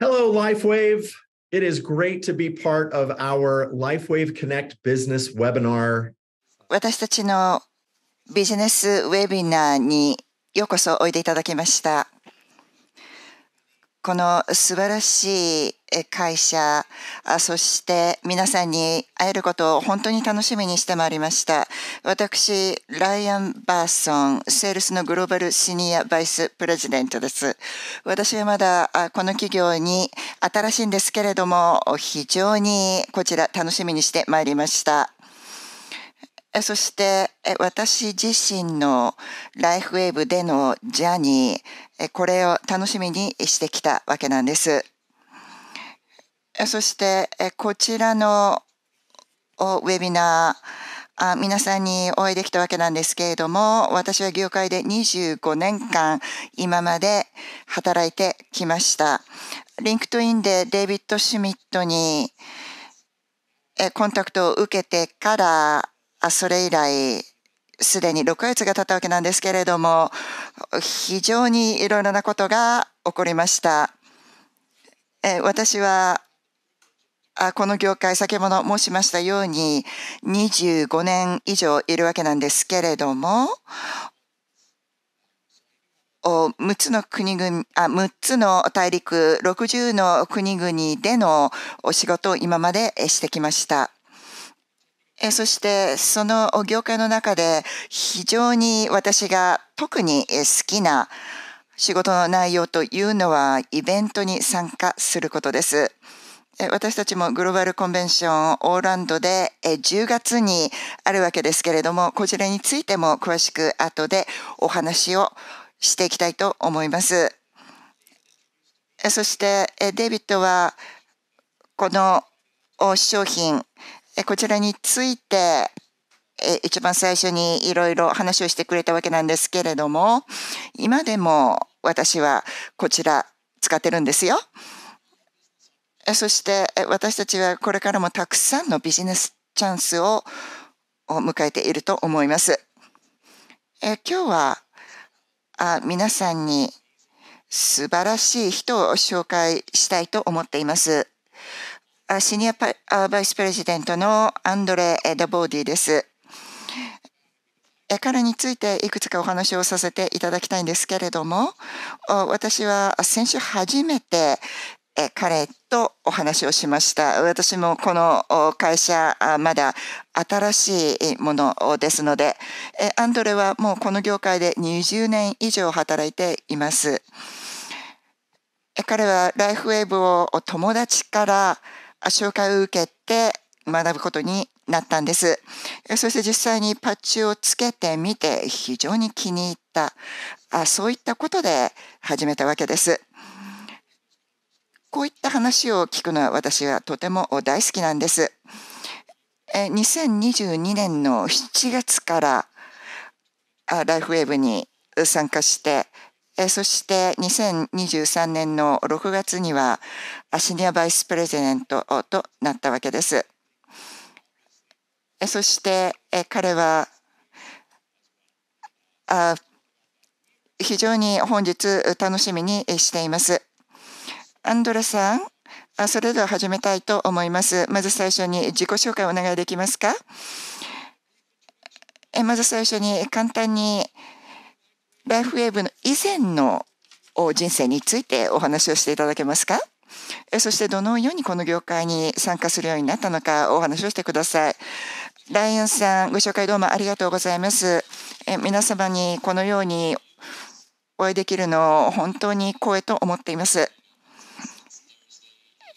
Hello, LifeWave. It is great to be part of our LifeWave Connect business webinar. business 私たちのビジネスウェビナーにようこそおいでいただきました。この素晴らしい会社、そして皆さんに会えることを本当に楽しみにしてまいりました。私、ライアン・バーソン、セールスのグローバルシニアバイスプレジデントです。私はまだこの企業に新しいんですけれども、非常にこちら楽しみにしてまいりました。そして、私自身のライフウェーブでのジャーニー、これを楽しみにしてきたわけなんです。そして、こちらのウェビナー、皆さんにお会いできたわけなんですけれども、私は業界で25年間今まで働いてきました。リンクトインでデイビッド・シュミットにコンタクトを受けてから、それ以来、すでに6ヶ月が経ったわけなんですけれども、非常にいろいろなことが起こりました。え私はこの業界、先ほど申しましたように25年以上いるわけなんですけれども、6つの国々あ、6つの大陸、60の国々でのお仕事を今までしてきました。えそしてその業界の中で非常に私が特に好きな仕事の内容というのはイベントに参加することです。私たちもグローバルコンベンションオーランドで10月にあるわけですけれども、こちらについても詳しく後でお話をしていきたいと思います。そしてデイビットはこの商品こちらについて一番最初にいろいろ話をしてくれたわけなんですけれども今でも私はこちら使ってるんですよ。そして私たちはこれからもたくさんのビジネスチャンスを迎えていると思います。え今日はあ皆さんに素晴らしい人を紹介したいと思っています。シニアバイスプレジデントのアンドレ・ダボーディです。彼についていくつかお話をさせていただきたいんですけれども私は先週初めて彼とお話をしました私もこの会社まだ新しいものですのでアンドレはもうこの業界で20年以上働いています彼はライフウェーブを友達から紹介を受けて学ぶことになったんです。そして実際にパッチをつけてみて非常に気に入ったあそういったことで始めたわけです。こういった話を聞くのは私はとても大好きなんです。2022年の7月からライフウェーブに参加してそして2023年の6月にはシニアバイスプレゼントとなったわけです。そして彼は非常に本日楽しみにしています。アンドレさん、それでは始めたいと思います。まず最初に自己紹介をお願いできますかまず最初に簡単にライフウェーブの以前の人生についてお話をしていただけますかそしてどのようにこの業界に参加するようになったのかお話をしてください。ライオンさん、ご紹介どうもありがとうございます。え皆様にこのようにお会いできるのを本当に光栄と思っています。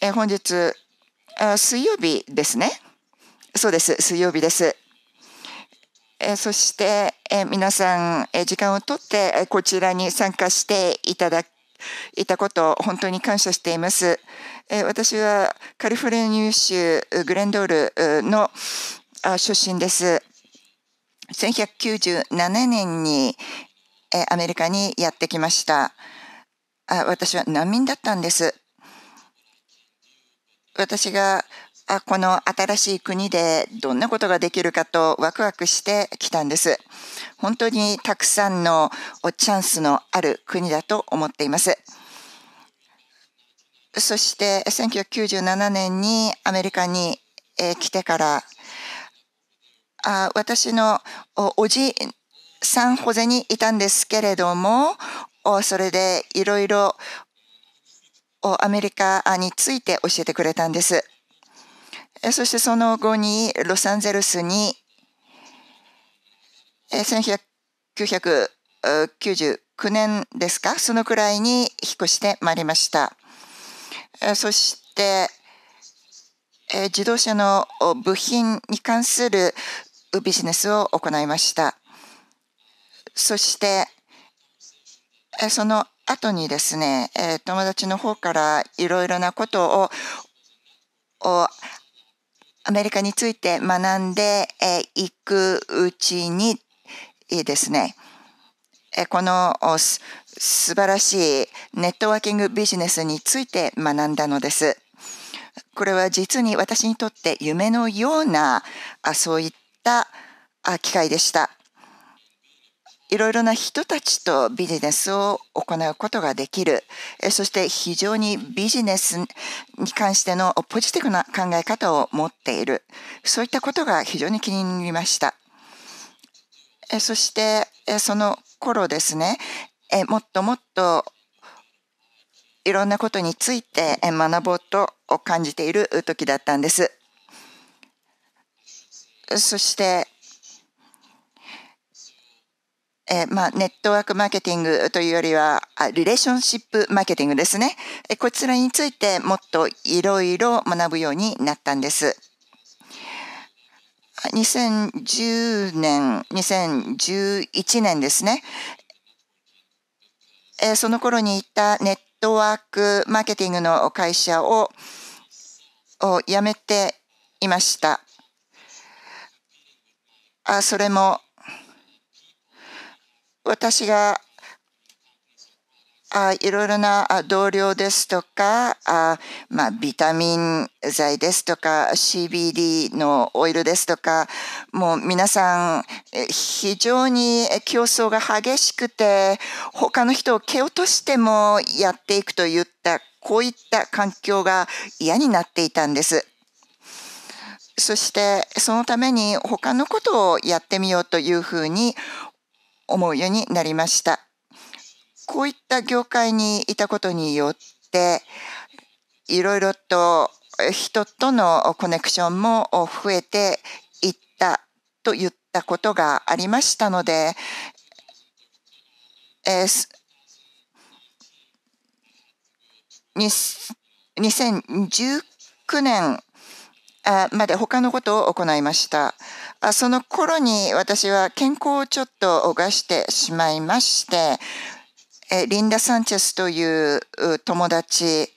え本日あ、水曜日ですね。そうです、水曜日です。えそしてえ皆さんえ時間をとってえこちらに参加していただいたことを本当に感謝しています。私はカリフォルニア州グレンドールの出身です。1997年にアメリカにやってきました。私は難民だったんです。私がこの新しい国でどんなことができるかとワクワクしてきたんです。本当にたくさんのチャンスのある国だと思っています。そして1997年にアメリカに来てからあ私のおじさんホゼにいたんですけれどもそれでいろいろアメリカについて教えてくれたんです。そしてその後にロサンゼルスに1999年ですかそのくらいに引っ越してまいりました。そして自動車の部品に関するビジネスを行いました。そしてその後にですね友達の方からいろいろなことをアメリカについて学んでいくうちにですねこの素晴らしいネットワーキングビジネスについて学んだのです。これは実に私にとって夢のようなそういった機会でした。いろいろな人たちとビジネスを行うことができるそして非常にビジネスに関してのポジティブな考え方を持っているそういったことが非常に気になりましたそしてその頃ですねもっともっといろんなことについて学ぼうと感じている時だったんですそしてえまあ、ネットワークマーケティングというよりは、リレーションシップマーケティングですね。えこちらについてもっといろいろ学ぶようになったんです。2010年、2011年ですね。えその頃にいたネットワークマーケティングの会社をを辞めていました。あそれも私があいろいろな同僚ですとか、あまあ、ビタミン剤ですとか、CBD のオイルですとか、もう皆さん、非常に競争が激しくて、他の人を蹴落としてもやっていくといった、こういった環境が嫌になっていたんです。そしてそのために他のことをやってみようというふうに思うようになりました。こういった業界にいたことによって、いろいろと人とのコネクションも増えていったと言ったことがありましたので、えー、2019年まで他のことを行いました。その頃に私は健康をちょっと犯してしまいまして、リンダ・サンチェスという友達、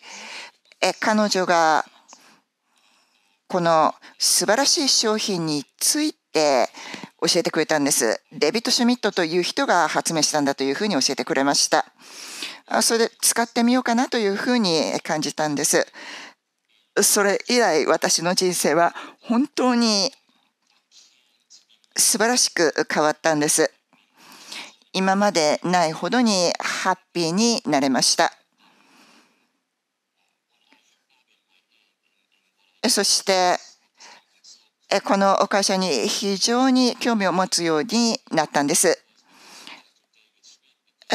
彼女がこの素晴らしい商品について教えてくれたんです。デビット・シュミットという人が発明したんだというふうに教えてくれました。それで使ってみようかなというふうに感じたんです。それ以来私の人生は本当に素晴らしく変わったんです。今までないほどにハッピーになれました。そしてこの会社に非常に興味を持つようになったんです。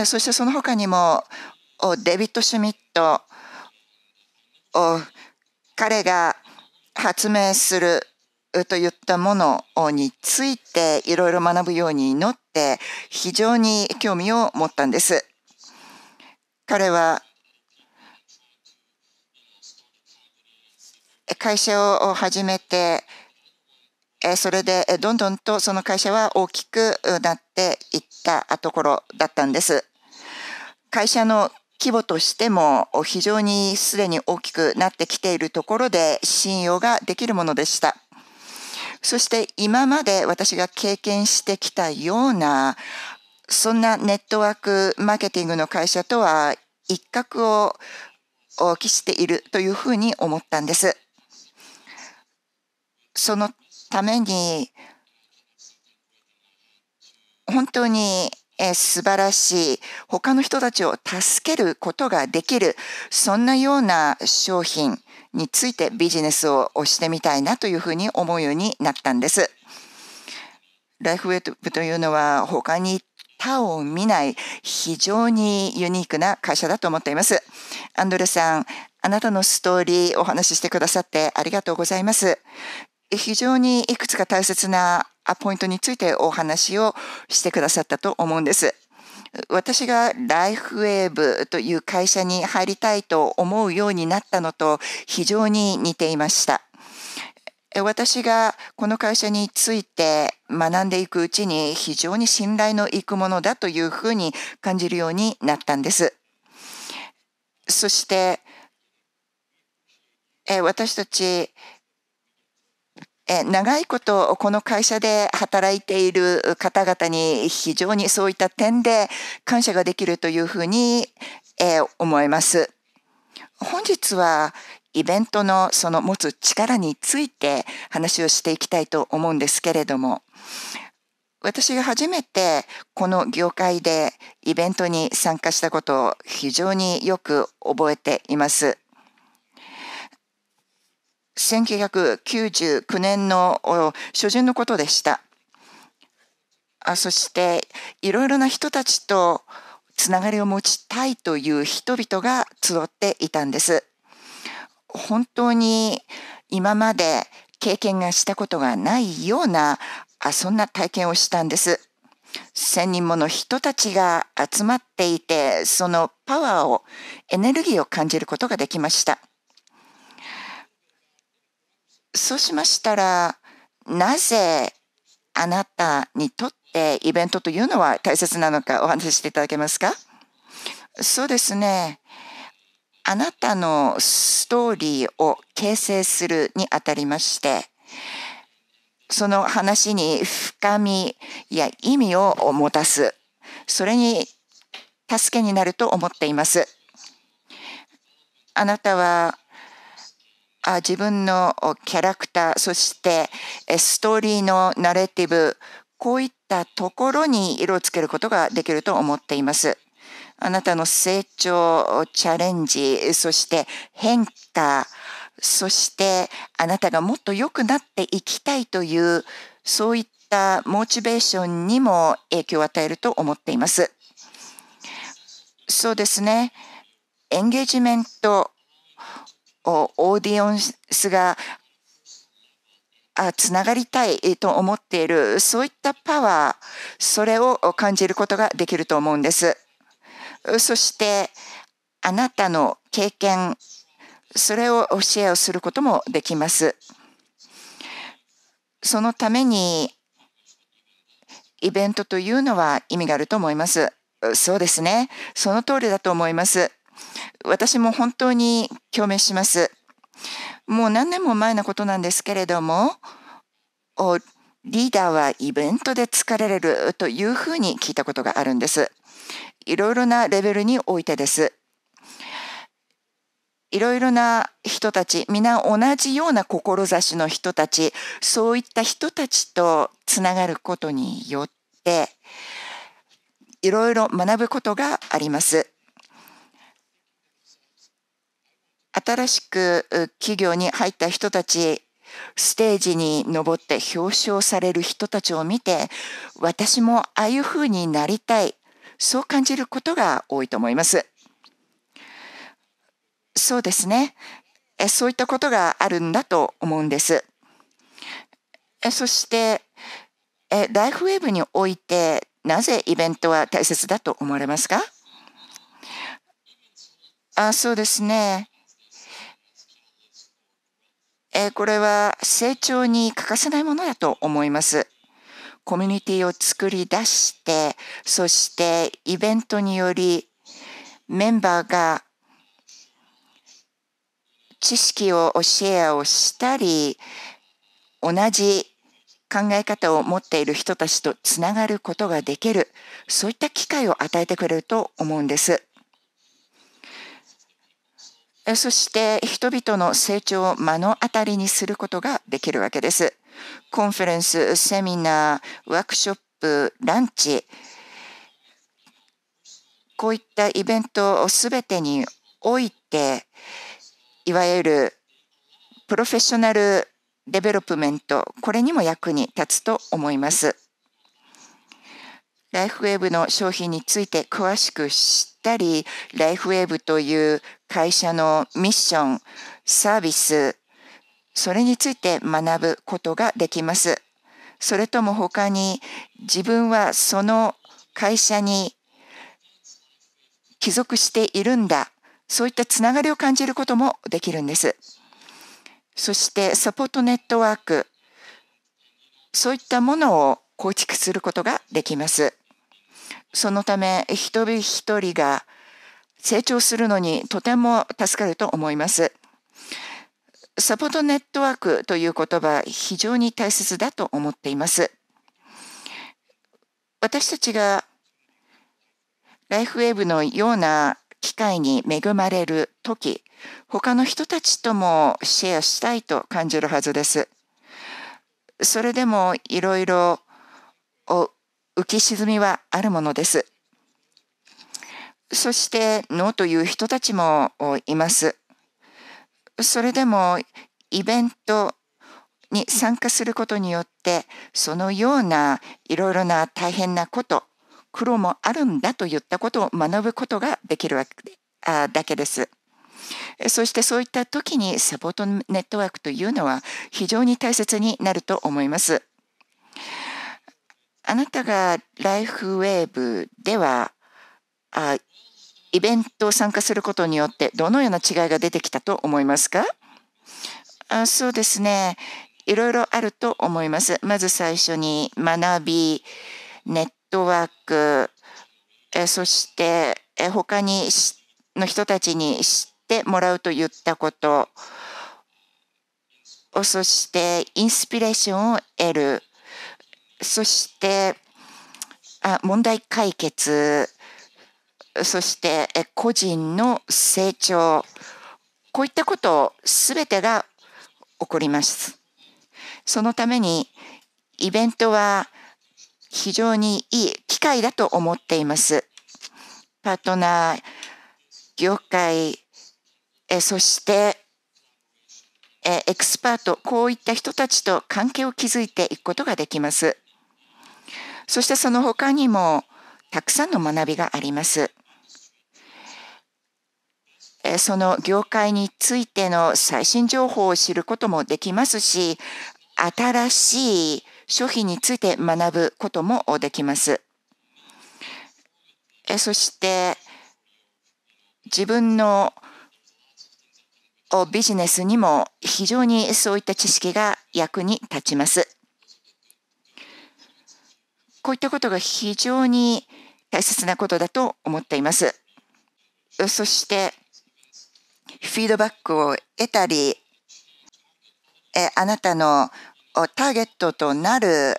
そしてその他にもデビッド・シュミット彼が発明すると言ったものについていろいろ学ぶように祈って非常に興味を持ったんです。彼は会社を始めてそれでどんどんとその会社は大きくなっていったところだったんです。会社の規模としても非常にすでに大きくなってきているところで信用ができるものでした。そして今まで私が経験してきたようなそんなネットワークマーケティングの会社とは一角を期しているというふうに思ったんです。そのために本当にえー、素晴らしい、他の人たちを助けることができる、そんなような商品についてビジネスをしてみたいなというふうに思うようになったんです。ライフウェイブというのは他に他を見ない非常にユニークな会社だと思っています。アンドレさん、あなたのストーリーお話ししてくださってありがとうございます。非常にいくつか大切なポイントについてお話をしてくださったと思うんです。私がライフウェーブという会社に入りたいと思うようになったのと非常に似ていました。私がこの会社について学んでいくうちに非常に信頼のいくものだというふうに感じるようになったんです。そして私たち長いことこの会社で働いている方々に非常にそういった点で感謝ができるというふうに思います。本日はイベントのその持つ力について話をしていきたいと思うんですけれども私が初めてこの業界でイベントに参加したことを非常によく覚えています。1999年の初旬のことでした。あそしていろいろな人たちとつながりを持ちたいという人々が集っていたんです。本当に今まで経験がしたことがないようなあそんな体験をしたんです。1,000人もの人たちが集まっていてそのパワーをエネルギーを感じることができました。そうしましたら、なぜあなたにとってイベントというのは大切なのかお話ししていただけますかそうですね。あなたのストーリーを形成するにあたりまして、その話に深みや意味を持たす。それに助けになると思っています。あなたは自分のキャラクター、そしてストーリーのナレティブ、こういったところに色をつけることができると思っています。あなたの成長、チャレンジ、そして変化、そしてあなたがもっと良くなっていきたいという、そういったモチベーションにも影響を与えると思っています。そうですね。エンゲージメントオーディオンスがつながりたいと思っているそういったパワーそれを感じることができると思うんですそしてあなたの経験それをシェアをすることもできますそのためにイベントというのは意味があると思いますそうですねその通りだと思います私も本当に共鳴します。もう何年も前のことなんですけれども、リーダーはイベントで疲れるというふうに聞いたことがあるんです。いろいろなレベルにおいてです。いろいろな人たち、皆同じような志の人たち、そういった人たちとつながることによって、いろいろ学ぶことがあります。新しく企業に入った人たち、ステージに上って表彰される人たちを見て、私もああいうふうになりたい、そう感じることが多いと思います。そうですね。そういったことがあるんだと思うんです。そして、ライフウェブにおいて、なぜイベントは大切だと思われますかあそうですね。えこれは成長に欠かせないものだと思います。コミュニティを作り出して、そしてイベントによりメンバーが知識をシェアをしたり、同じ考え方を持っている人たちとつながることができる、そういった機会を与えてくれると思うんです。そして人々の成長を目の当たりにすることができるわけです。コンフェレンス、セミナー、ワークショップ、ランチ、こういったイベントをすべてにおいて、いわゆるプロフェッショナルデベロップメント、これにも役に立つと思います。ライフウェーブの商品について詳しく知ったり、ライフウェーブという会社のミッション、サービス、それについて学ぶことができます。それとも他に自分はその会社に帰属しているんだ。そういったつながりを感じることもできるんです。そしてサポートネットワーク。そういったものを構築することができます。そのため一人一人が成長するのにとても助かると思います。サポートネットワークという言葉非常に大切だと思っています。私たちがライフウェーブのような機会に恵まれる時他の人たちともシェアしたいと感じるはずです。それでもいろいろ浮き沈みはあるものです。そしてノーという人たちもいます。それでもイベントに参加することによってそのようないろいろな大変なこと苦労もあるんだといったことを学ぶことができるわけあだけです。そしてそういった時にサポートネットワークというのは非常に大切になると思います。あなたがライフウェーブではあイベントを参加することによってどのような違いが出てきたと思いますかあそうですねいろいろあると思います。まず最初に学びネットワークえそしてえ他にしの人たちに知ってもらうと言ったことそしてインスピレーションを得るそして問題解決そして個人の成長こういったこと全てが起こります。そのためにイベントは非常にいい機会だと思っています。パートナー、業界、えそしてえエキスパート、こういった人たちと関係を築いていくことができます。そしてその他にもたくさんの学びがあります。その業界についての最新情報を知ることもできますし、新しい商品について学ぶこともできます。そして自分のビジネスにも非常にそういった知識が役に立ちます。こういったことが非常に大切なことだと思っています。そして、フィードバックを得たり、えあなたのターゲットとなる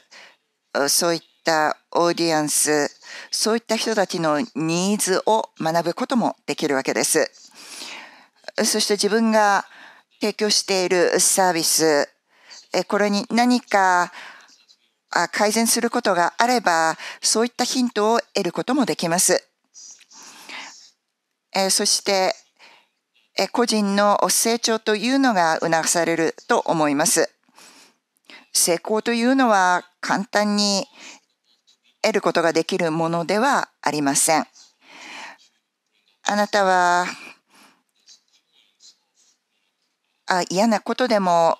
そういったオーディエンスそういった人たちのニーズを学ぶこともできるわけですそして自分が提供しているサービスこれに何か改善することがあれば、そういったヒントを得ることもできます。えそして、え個人の成長というのが促されると思います。成功というのは簡単に得ることができるものではありません。あなたはあ嫌なことでも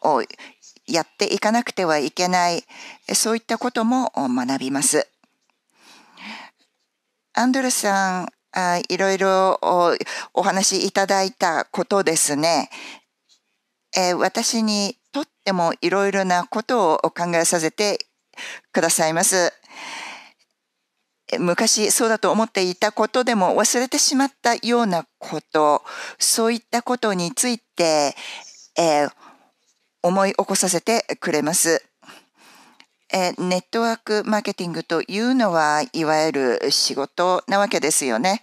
やっていかなくてはいけない、そういったことも学びます。アンドルさん、あいろいろお話しいただいたことですね。えー、私にとってもいろいろなことをお考えさせてくださいます。昔そうだと思っていたことでも忘れてしまったようなこと、そういったことについて、えー思い起こさせてくれます。ネットワークマーケティングというのはいわゆる仕事なわけですよね。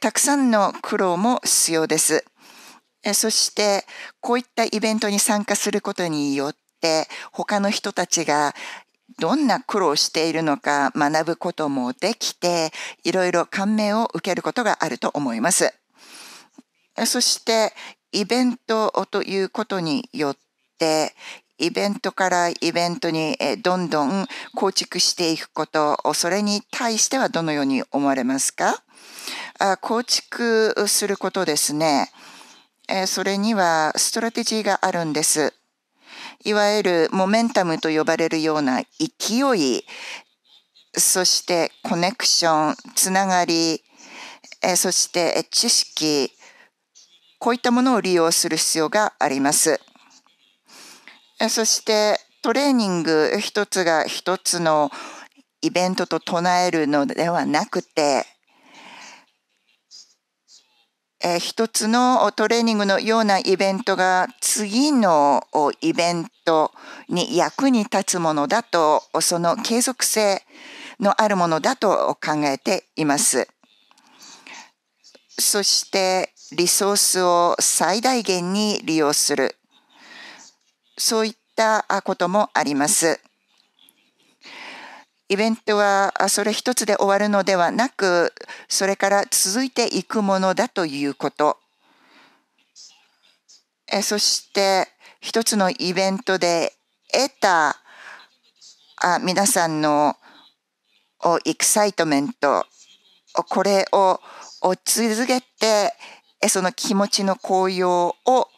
たくさんの苦労も必要です。そしてこういったイベントに参加することによって他の人たちがどんな苦労しているのか学ぶこともできていろいろ感銘を受けることがあると思います。そしてイベントということによって、イベントからイベントにどんどん構築していくこと、それに対してはどのように思われますか構築することですね。それにはストラテジーがあるんです。いわゆるモメンタムと呼ばれるような勢い、そしてコネクション、つながり、そして知識、こういったものを利用する必要があります。そしてトレーニング一つが一つのイベントと唱えるのではなくて、えー、一つのトレーニングのようなイベントが次のイベントに役に立つものだとその継続性のあるものだと考えています。そしてリソースを最大限に利用するそういったこともあります。イベントはそれ一つで終わるのではなく、それから続いていくものだということ。そして一つのイベントで得た皆さんのエクサイトメント、これを続けてその気持ちの高揚を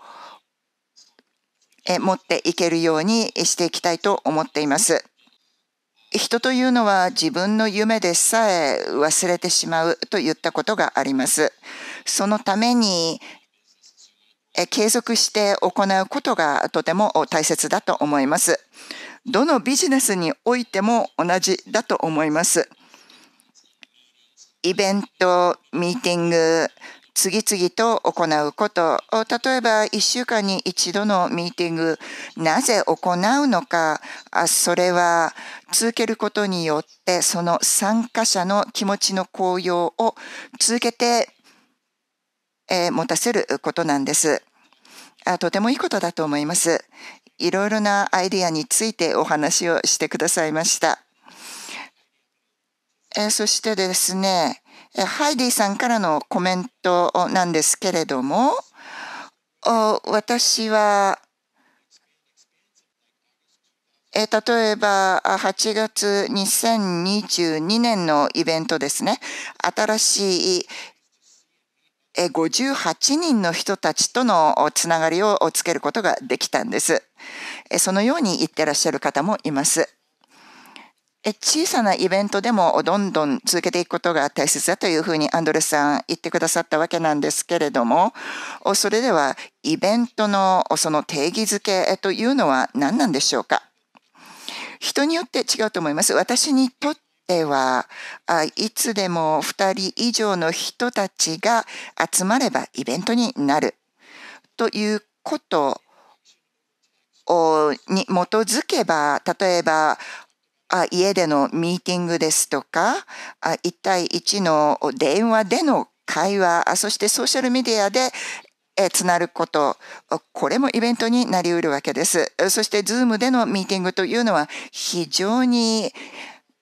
持っていけるようにしていきたいと思っています。人というのは自分の夢でさえ忘れてしまうと言ったことがあります。そのために継続して行うことがとても大切だと思います。どのビジネスにおいても同じだと思います。イベント、ミーティング、次々と行うこと、例えば1週間に1度のミーティング、なぜ行うのか、それは続けることによってその参加者の気持ちの高揚を続けて、え持たせることなんです。あとてもいいことだと思います。いろいろなアイディアについてお話をしてくださいました。えそしてですね、ハイディさんからのコメントなんですけれども私は例えば8月2022年のイベントですね新しい58人の人たちとのつながりをつけることができたんです。そのように言ってらっしゃる方もいます。小さなイベントでもどんどん続けていくことが大切だというふうにアンドレスさん言ってくださったわけなんですけれども、それではイベントのその定義づけというのは何なんでしょうか人によって違うと思います。私にとっては、いつでも2人以上の人たちが集まればイベントになるということに基づけば、例えばあ家でのミーティングですとか、あ1対1の電話での会話、そしてソーシャルメディアでつなること、これもイベントになりうるわけです。そして、ズームでのミーティングというのは非常に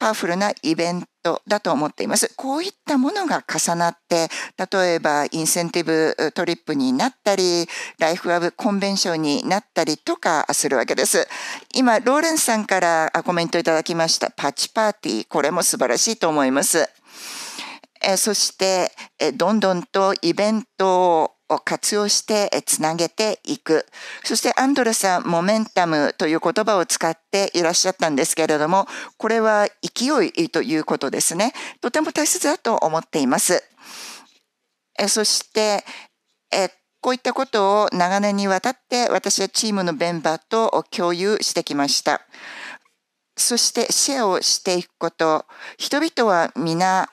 パワフルなイベンだと思っています。こういったものが重なって、例えばインセンティブトリップになったり、ライフアブコンベンションになったりとかするわけです。今、ローレンスさんからコメントいただきましたパッチパーティー、これも素晴らしいと思います。そして、どんどんとイベントをを活用してつなげていく。そしてアンドレさん、モメンタムという言葉を使っていらっしゃったんですけれども、これは勢いということですね。とても大切だと思っています。えそして、えこういったことを長年にわたって私はチームのメンバーと共有してきました。そしてシェアをしていくこと。人々は皆、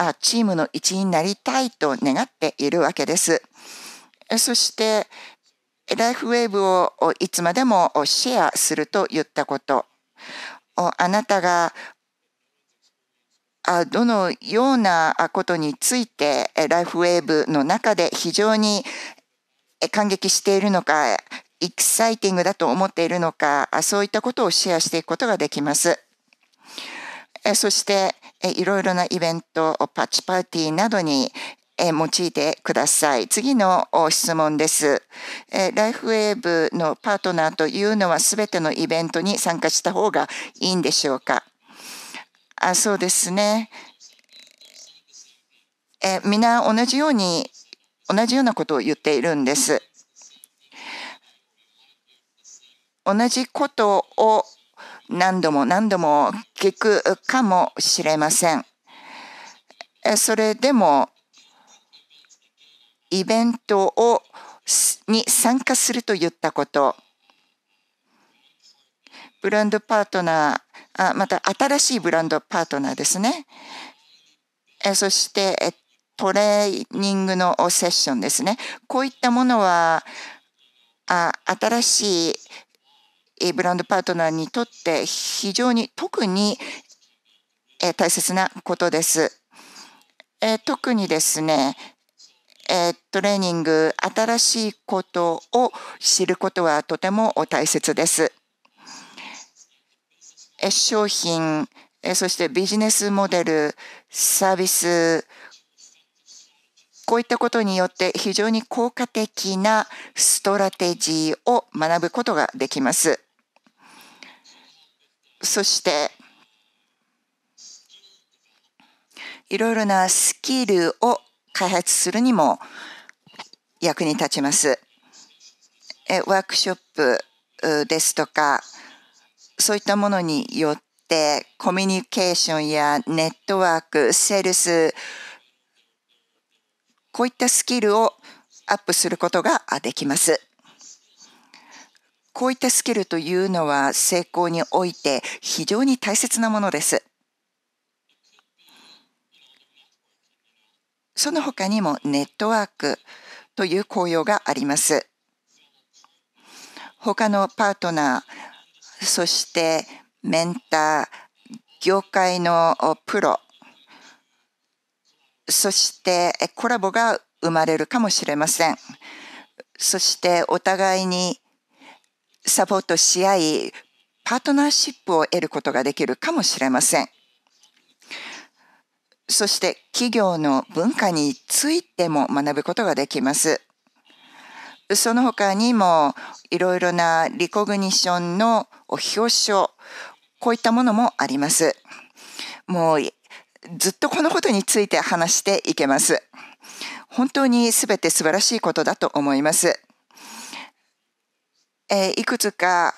あチームの一員になりたいと願っているわけです。そしてライフウェーブをいつまでもシェアすると言ったこと。あなたがどのようなことについてライフウェーブの中で非常に感激しているのか、エキサイティングだと思っているのか、そういったことをシェアしていくことができます。そしていろいろなイベント、パッチパーティーなどに用いてください。次の質問です。ライフウェーブのパートナーというのは全てのイベントに参加した方がいいんでしょうかあそうですね。え皆同じように同じようなことを言っているんです。同じことを何度も何度も聞くかもしれません。それでもイベントをに参加すると言ったことブランドパートナーあまた新しいブランドパートナーですねそしてトレーニングのセッションですねこういったものは新しいブランドパートナーにとって非常に特に大切なことです。特にですね、トレーニング、新しいことを知ることはとても大切です。商品、そしてビジネスモデル、サービス、こういったことによって非常に効果的なストラテジーを学ぶことができます。そしていろいろなスキルを開発するにも役に立ちます。ワークショップですとかそういったものによってコミュニケーションやネットワークセールスこういったスキルをアップすることができます。こういったスキルというのは成功において非常に大切なものです。その他にもネットワークという効用があります。他のパートナー、そしてメンター、業界のプロ、そしてコラボが生まれるかもしれません。そしてお互いにサポートし合い、パートナーシップを得ることができるかもしれません。そして企業の文化についても学ぶことができます。その他にもいろいろなリコグニションの表彰、こういったものもあります。もうずっとこのことについて話していけます。本当に全て素晴らしいことだと思います。えいくつか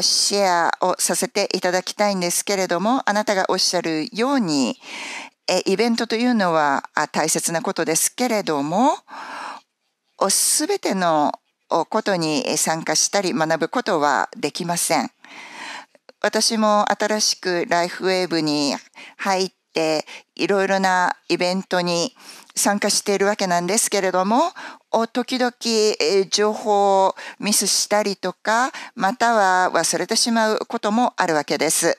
シェアをさせていただきたいんですけれども、あなたがおっしゃるように、えイベントというのは大切なことですけれども、すべてのことに参加したり学ぶことはできません。私も新しくライフウェーブに入って、いろいろなイベントに参加しているわけなんですけれども、時々情報をミスしたりとか、または忘れてしまうこともあるわけです。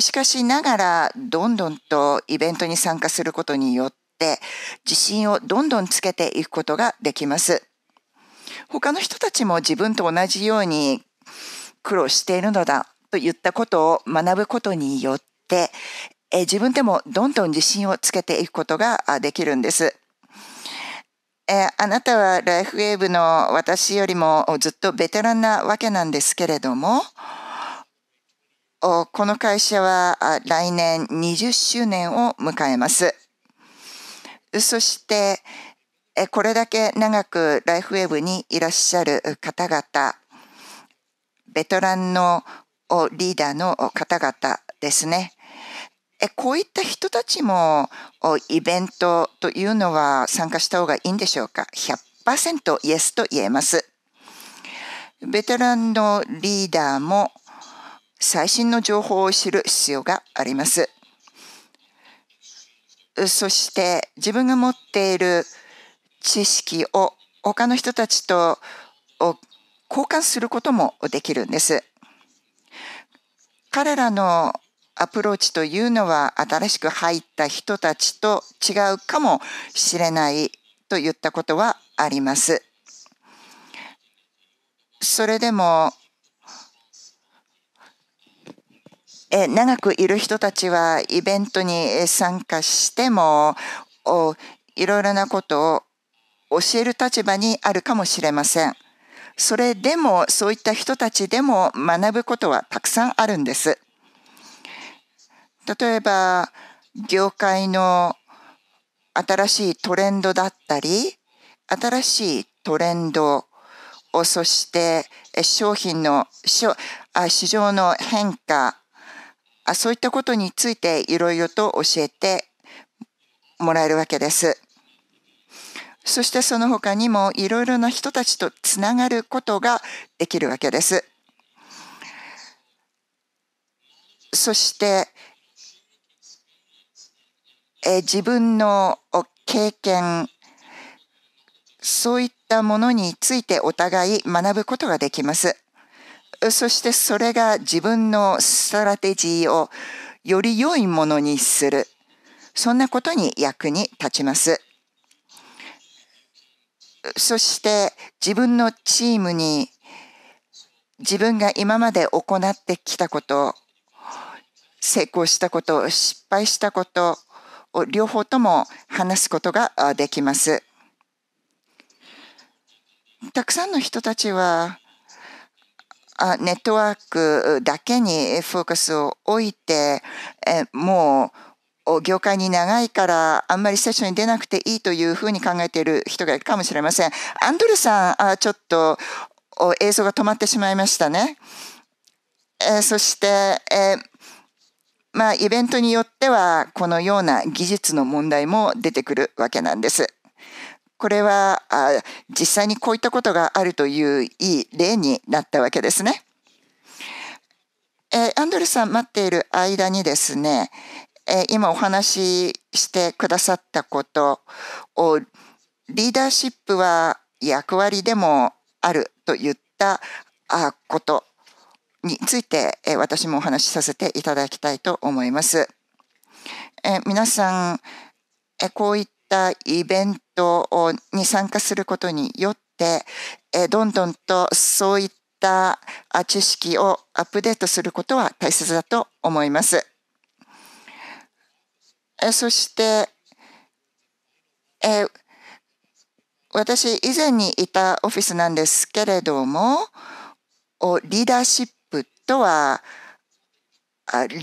しかしながら、どんどんとイベントに参加することによって、自信をどんどんつけていくことができます。他の人たちも自分と同じように苦労しているのだといったことを学ぶことによって、え自分でもどんどん自信をつけていくことができるんです。えあなたはライフウェーブの私よりもずっとベテランなわけなんですけれども、この会社は来年20周年を迎えます。そして、これだけ長くライフウェーブにいらっしゃる方々、ベテランのリーダーの方々ですね。こういった人たちもイベントというのは参加した方がいいんでしょうか ?100% イエスと言えます。ベテランのリーダーも最新の情報を知る必要があります。そして自分が持っている知識を他の人たちと交換することもできるんです。彼らのアプローチというのは新しく入った人たちと違うかもしれないと言ったことはあります。それでもえ長くいる人たちはイベントに参加してもいろいろなことを教える立場にあるかもしれません。それでもそういった人たちでも学ぶことはたくさんあるんです。例えば業界の新しいトレンドだったり新しいトレンドをそして商品の市場の変化そういったことについていろいろと教えてもらえるわけです。そしてその他にもいろいろな人たちとつながることができるわけです。そしてえ自分の経験、そういったものについてお互い学ぶことができます。そしてそれが自分のストラテジーをより良いものにする。そんなことに役に立ちます。そして自分のチームに自分が今まで行ってきたこと、成功したこと、失敗したこと、両方とも話すことができます。たくさんの人たちはネットワークだけにフォーカスを置いてもう業界に長いからあんまりセッションに出なくていいというふうに考えている人がいるかもしれません。アンドレさんちょっと映像が止まってしまいましたね。えそして、まあ、イベントによってはこのような技術の問題も出てくるわけなんです。これはあ実際にこういったことがあるといういい例になったわけですね。えー、アンドルさん待っている間にですね、えー、今お話ししてくださったことをリーダーシップは役割でもあると言ったあことについて、え私もお話しさせていただきたいと思います。え皆さん、えこういったイベントに参加することによって、えどんどんとそういった知識をアップデートすることは大切だと思います。えそして、え私以前にいたオフィスなんですけれどもリーダーシップとは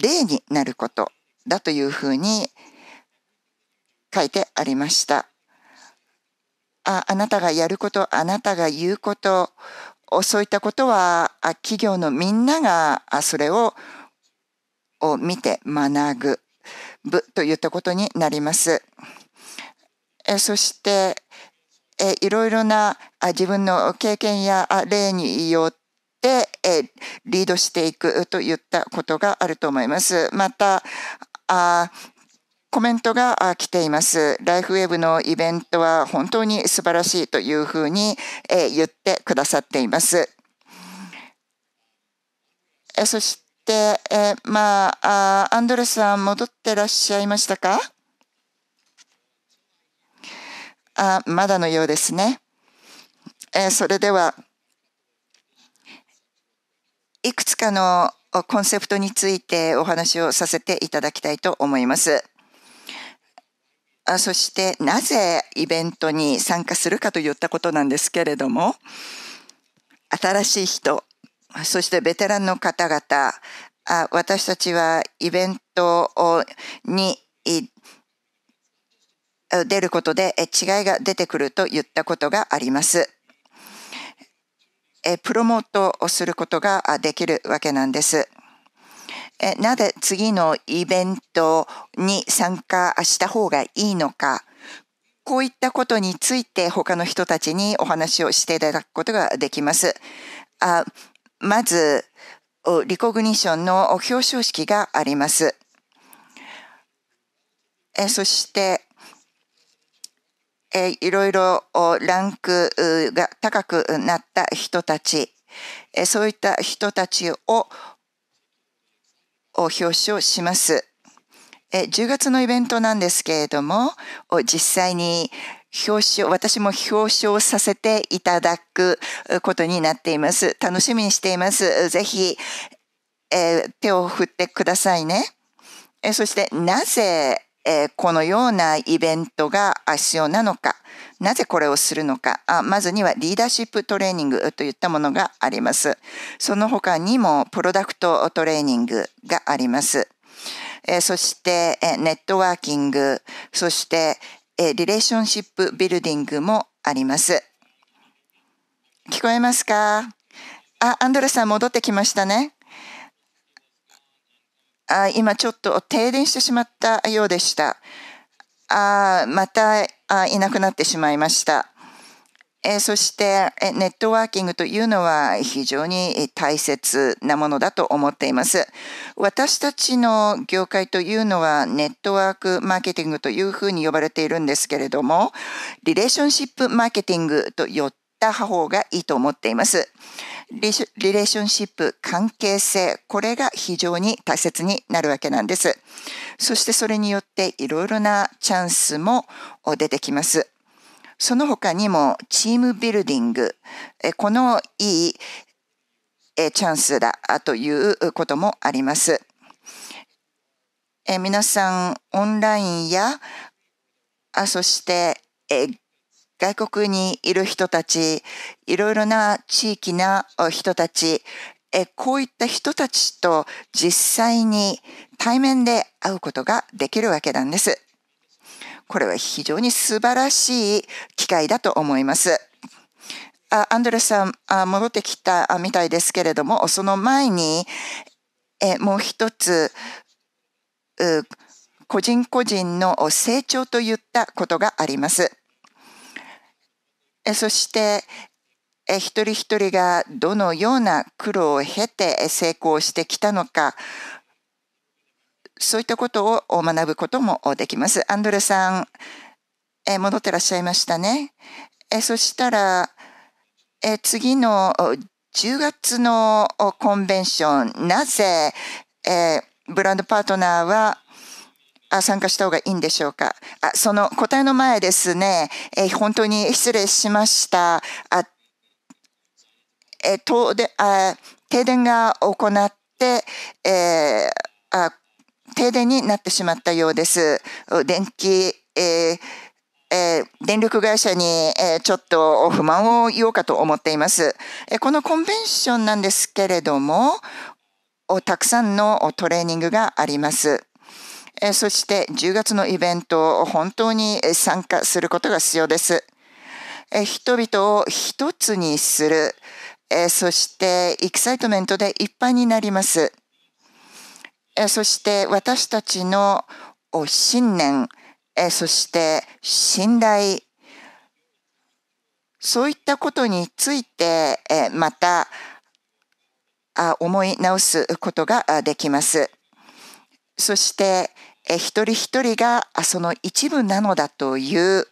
例になることだというふうに書いてありました。ああなたがやること、あなたが言うこと、そういったことは企業のみんながそれをを見て学ぶといったことになります。えそしてえいろいろなあ自分の経験やあ例によって、えリードしていくといったことがあると思います。また、コメントが来ています。ライフウェブのイベントは本当に素晴らしいというふうに言ってくださっています。そして、えまあ、アンドレスさん戻ってらっしゃいましたかあまだのようですね。えそれではいくつかのコンセプトについてお話をさせていただきたいと思います。そしてなぜイベントに参加するかといったことなんですけれども新しい人そしてベテランの方々私たちはイベントに出ることで違いが出てくるといったことがあります。プロモートをすることができるわけなんです。なぜ次のイベントに参加した方がいいのか、こういったことについて他の人たちにお話をしていただくことができます。あまず、リコグニションの表彰式があります。えそして、えいろいろランクが高くなった人たち、えそういった人たちを表彰します。え10月のイベントなんですけれども、実際に表彰、私も表彰させていただくことになっています。楽しみにしています。ぜひ、えー、手を振ってくださいね。えそして、なぜえー、このようなイベントが必要なのか、なぜこれをするのか、あまずにはリーダーシップトレーニングといったものがあります。その他にもプロダクトトレーニングがあります。えー、そして、えネットワーキング、そして、えリレーションシップビルディングもあります。聞こえますかあ、アンドレさん戻ってきましたね。あ今ちょっと停電してしまったようでした。あまたあいなくなってしまいました。えそしてネットワーキングというのは非常に大切なものだと思っています。私たちの業界というのはネットワークマーケティングというふうに呼ばれているんですけれども、リレーションシップマーケティングと寄った方がいいと思っています。リレーションシップ、関係性、これが非常に大切になるわけなんです。そしてそれによっていろいろなチャンスも出てきます。その他にもチームビルディング、このいいチャンスだということもあります。皆さん、オンラインや、そして外国にいる人たち、いろいろな地域な人たち、えこういった人たちと実際に対面で会うことができるわけなんです。これは非常に素晴らしい機会だと思います。あアンドレさんあ戻ってきたみたいですけれどもその前にえもう一つう、個人個人の成長といったことがあります。そして一人一人がどのような苦労を経て成功してきたのかそういったことを学ぶこともできます。アンドレさん戻ってらっしゃいましたね。そしたら次の10月のコンベンションなぜブランドパートナーは参加した方がいいんでしょうかあその答えの前ですね、え本当に失礼しました。あえ東であ停電が行って、えー、あ停電になってしまったようです。電気、えーえー、電力会社に、えー、ちょっと不満を言おうかと思っています。えー、このコンベンションなんですけれども、たくさんのトレーニングがあります。そして10月のイベントを本当に参加することが必要です。人々を一つにする。そしてエキサイトメントでいっぱいになります。そして私たちの信念、そして信頼、そういったことについてまた思い直すことができます。そして一人一人がその一部なのだという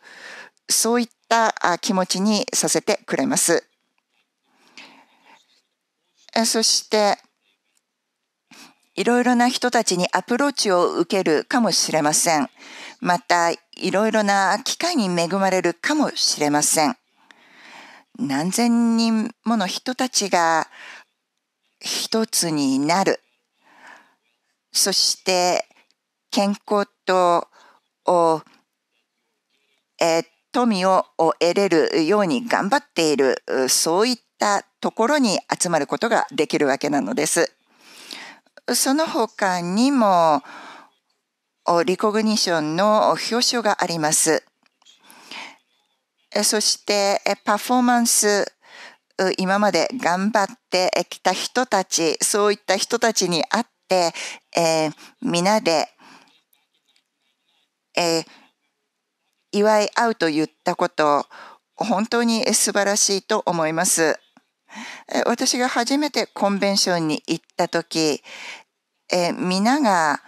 そういった気持ちにさせてくれます。そしていろいろな人たちにアプローチを受けるかもしれません。またいろいろな機会に恵まれるかもしれません。何千人もの人たちが一つになるそして健康と富を得れるように頑張っているそういったところに集まることができるわけなのです。その他にもリコグニションの表彰があります。そしてパフォーマンス今まで頑張ってきた人たちそういった人たちに会ってえー、皆で、えー、祝い合うと言ったこと本当に素晴らしいと思います。私が初めてコンベンションに行った時、え皆が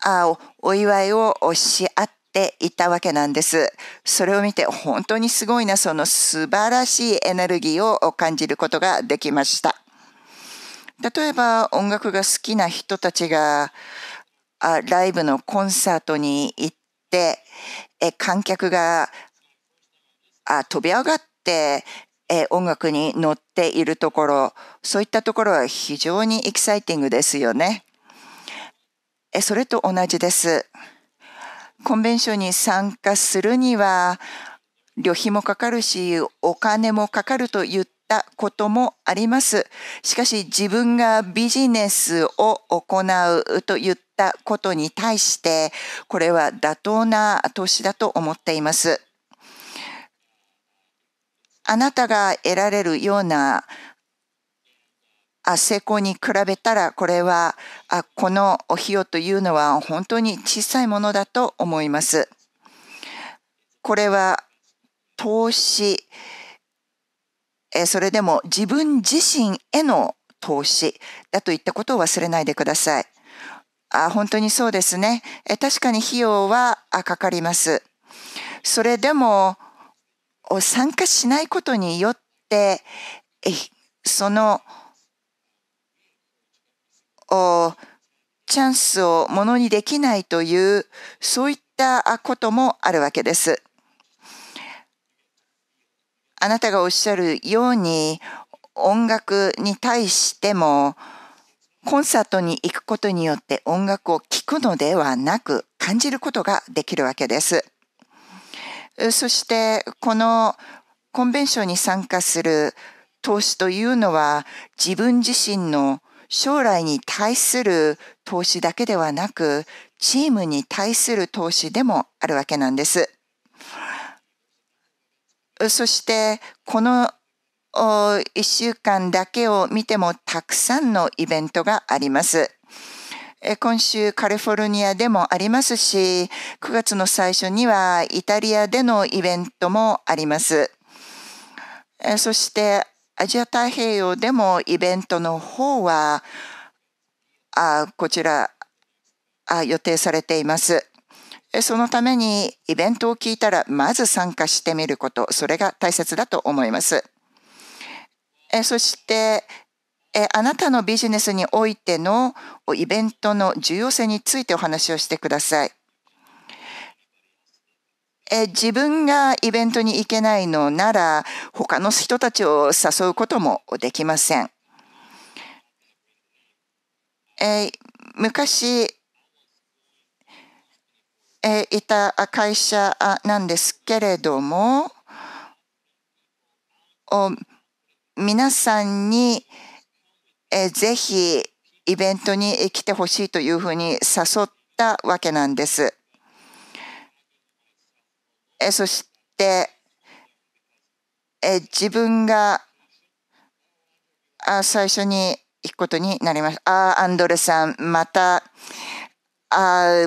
あお祝いをし合って」てったわけなんです。それを見て本当にすごいな、その素晴らしいエネルギーを感じることができました。例えば音楽が好きな人たちがあライブのコンサートに行ってえ観客があ飛び上がってえ音楽に乗っているところそういったところは非常にエキサイティングですよね。えそれと同じです。コンベンションに参加するには旅費もかかるしお金もかかると言ったこともあります。しかし自分がビジネスを行うといったことに対してこれは妥当な投資だと思っています。あなたが得られるような成功に比べたらこれはこの費用というのは本当に小さいものだと思います。これは投資それでも自分自身への投資だといったことを忘れないでください。あ本当にそうですね。確かに費用はかかります。それでも参加しないことによってそのチャンスをものにできないというそういったこともあるわけです。あなたがおっしゃるように音楽に対してもコンサートに行くことによって音楽を聴くのではなく感じることができるわけです。そしてこのコンベンションに参加する投資というのは自分自身の将来に対する投資だけではなく、チームに対する投資でもあるわけなんです。そして、この1週間だけを見てもたくさんのイベントがあります。今週カリフォルニアでもありますし、9月の最初にはイタリアでのイベントもあります。そしてアジア太平洋でもイベントの方はあこちらあ予定されています。そのためにイベントを聞いたらまず参加してみることそれが大切だと思います。そしてあなたのビジネスにおいてのイベントの重要性についてお話をしてください。え自分がイベントに行けないのなら他の人たちを誘うこともできません。え昔、えいた会社なんですけれども皆さんに、えぜひイベントに来てほしいというふうに誘ったわけなんです。えそしてえ自分があ最初に行くことになりましたあアンドレさん、また、あ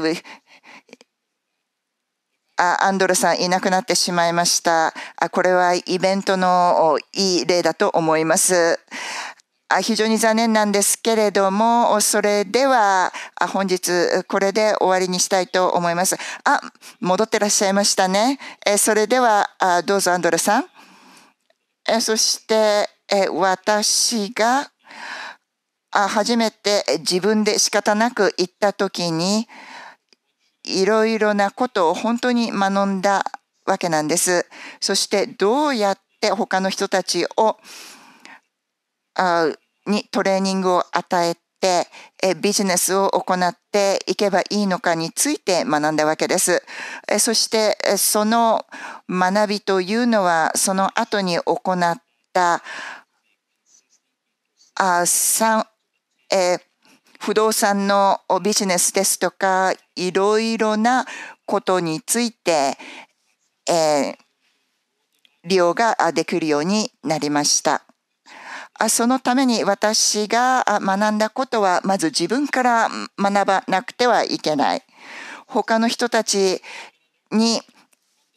アンドレさんいなくなってしまいました。あこれはイベントのいい例だと思います。非常に残念なんですけれども、それでは本日これで終わりにしたいと思います。あ、戻ってらっしゃいましたね。それではどうぞアンドレさん。そして私が初めて自分で仕方なく行った時にいろいろなことを本当に学んだわけなんです。そしてどうやって他の人たちをあにトレーニングを与えてビジネスを行っていけばいいのかについて学んだわけです。そしてその学びというのはその後に行ったあ3、え不動産のビジネスですとかいろいろなことについて、え利用ができるようになりました。そのために私が学んだことはまず自分から学ばなくてはいけない。他の人たちに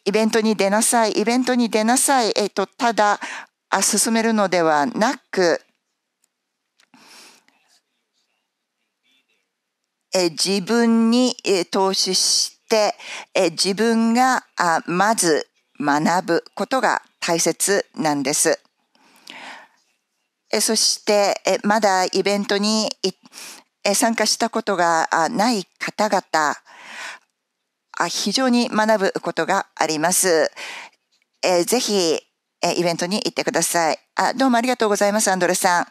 イベントに出なさい、イベントに出なさい、えっと、ただ進めるのではなく、え自分に投資してえ自分がまず学ぶことが大切なんです。そしてまだイベントに参加したことがない方々、非常に学ぶことがあります。ぜひ、イベントに行ってください。あどうもありがとうございます、アンドレさん。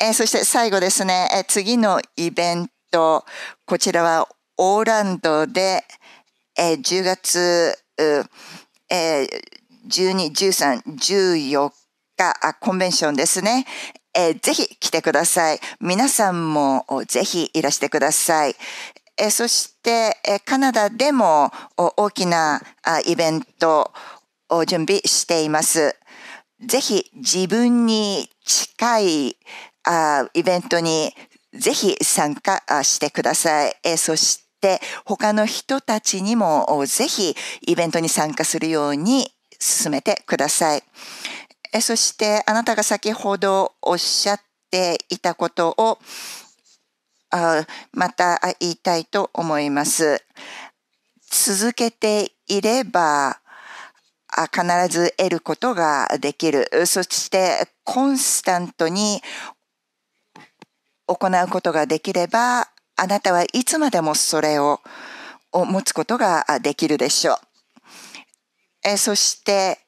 えそして最後ですね、え次のイベント、こちらはオーランドで、え10月、え12、13、14カコンベンションですね。えー、ぜひ来てください。皆さんもぜひいらしてください。えー、そして、えカナダでも大きなイベントを準備しています。ぜひ自分に近いあイベントにぜひ参加してください。えそして他の人たちにもぜひイベントに参加するように進めてください。そしてあなたが先ほどおっしゃっていたことをまた言いたいと思います。続けていれば必ず得ることができる。そしてコンスタントに行うことができればあなたはいつまでもそれを持つことができるでしょう。えそして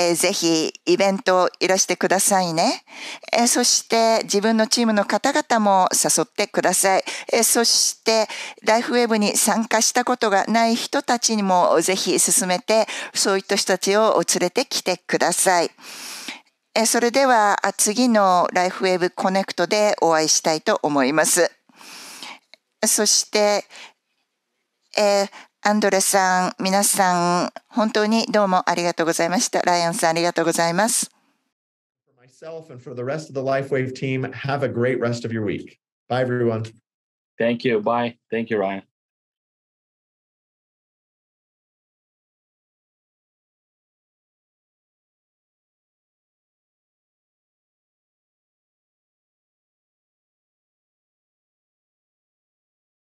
えー、ぜひイベントいらしてくださいね。えー、そして自分のチームの方々も誘ってください。えー、そしてライフウェブに参加したことがない人たちにもぜひ進めて、そういった人たちを連れてきてください。えそれでは次のライフウェブコネクトでお会いしたいと思います。そして、えーアンドレさん、皆さん、本当にどうもありがとうございました。ライオンさん、ありがとうございます。myself and for the rest of the LifeWave team, have a great rest of your week. Bye, everyone. Thank you. Bye. Thank you, Ryan.